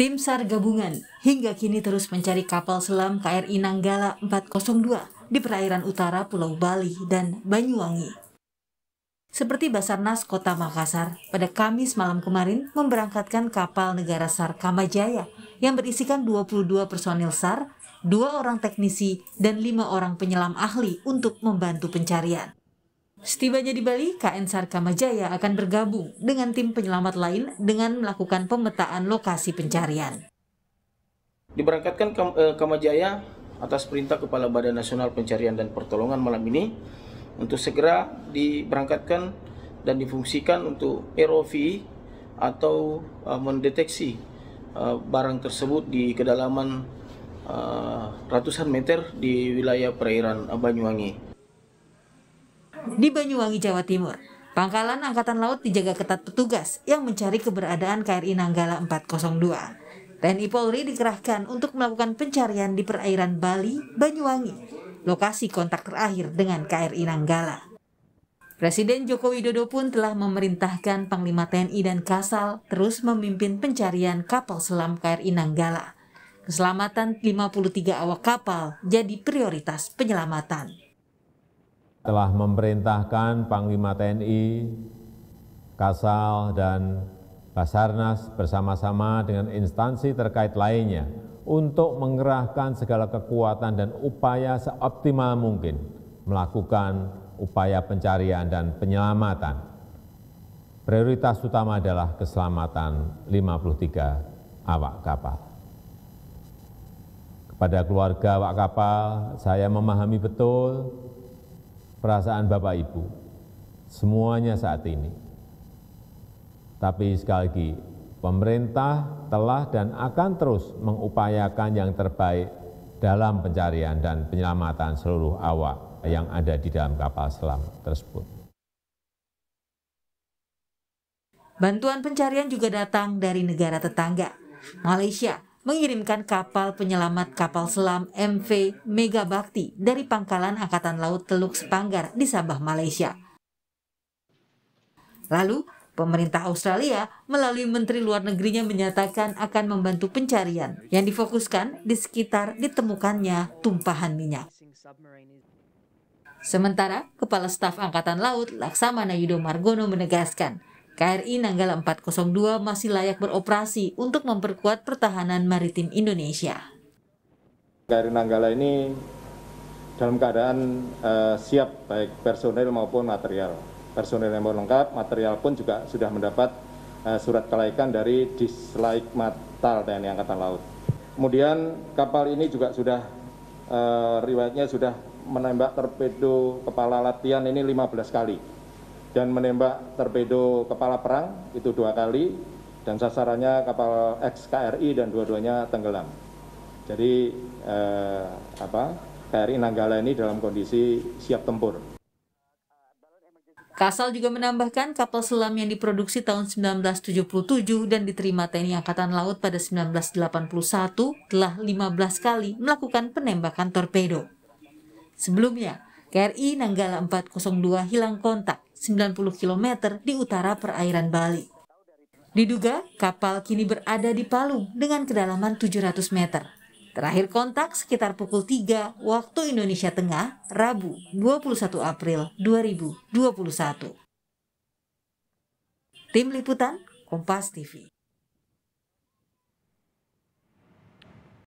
Tim SAR gabungan hingga kini terus mencari kapal selam KRI Nanggala 402 di perairan utara Pulau Bali dan Banyuwangi. Seperti Basarnas Kota Makassar, pada Kamis malam kemarin memberangkatkan kapal negara SAR Kamajaya yang berisikan 22 personil SAR, dua orang teknisi, dan lima orang penyelam ahli untuk membantu pencarian. Setibanya di Bali, KN SAR Kamajaya akan bergabung dengan tim penyelamat lain dengan melakukan pemetaan lokasi pencarian. Diberangkatkan eh, Kamajaya atas perintah Kepala Badan Nasional Pencarian dan Pertolongan malam ini untuk segera diberangkatkan dan difungsikan untuk ROV atau uh, mendeteksi uh, barang tersebut di kedalaman uh, ratusan meter di wilayah perairan Banyuwangi. Di Banyuwangi, Jawa Timur, pangkalan Angkatan Laut dijaga ketat petugas yang mencari keberadaan KRI Nanggala 402. TNI Polri dikerahkan untuk melakukan pencarian di perairan Bali, Banyuwangi, lokasi kontak terakhir dengan KRI Nanggala. Presiden Joko Widodo pun telah memerintahkan Panglima TNI dan Kasal terus memimpin pencarian kapal selam KRI Nanggala. Keselamatan 53 awak kapal jadi prioritas penyelamatan telah memerintahkan Panglima TNI, Kasal, dan Basarnas bersama-sama dengan instansi terkait lainnya untuk mengerahkan segala kekuatan dan upaya seoptimal mungkin melakukan upaya pencarian dan penyelamatan. Prioritas utama adalah keselamatan 53 awak kapal. Kepada keluarga awak kapal, saya memahami betul perasaan Bapak Ibu, semuanya saat ini. Tapi sekali lagi, pemerintah telah dan akan terus mengupayakan yang terbaik dalam pencarian dan penyelamatan seluruh awak yang ada di dalam kapal selam tersebut. Bantuan pencarian juga datang dari negara tetangga. Malaysia mengirimkan kapal penyelamat kapal selam MV Megabakti dari pangkalan Angkatan Laut Teluk Sepanggar di Sabah, Malaysia. Lalu, pemerintah Australia melalui Menteri Luar Negerinya menyatakan akan membantu pencarian yang difokuskan di sekitar ditemukannya tumpahan minyak. Sementara, Kepala Staf Angkatan Laut Laksamana Yudo Margono menegaskan, KRI Nanggala 402 masih layak beroperasi untuk memperkuat pertahanan maritim Indonesia. KRI Nanggala ini dalam keadaan uh, siap baik personel maupun material. Personel yang lengkap, material pun juga sudah mendapat uh, surat kelaikan dari Dislaik Matal TNI Angkatan Laut. Kemudian kapal ini juga sudah uh, riwayatnya sudah menembak torpedo kepala latihan ini 15 kali dan menembak torpedo kepala perang itu dua kali dan sasarannya kapal XKRI dan dua-duanya tenggelam. Jadi eh, apa KRI Nanggala ini dalam kondisi siap tempur. Kasal juga menambahkan kapal selam yang diproduksi tahun 1977 dan diterima TNI Angkatan Laut pada 1981 telah 15 kali melakukan penembakan torpedo. Sebelumnya, KRI Nanggala 402 hilang kontak 90 km di utara perairan Bali. Diduga kapal kini berada di Palu dengan kedalaman 700 meter. Terakhir kontak sekitar pukul 3 waktu Indonesia Tengah, Rabu 21 April 2021. Tim Liputan Kompas TV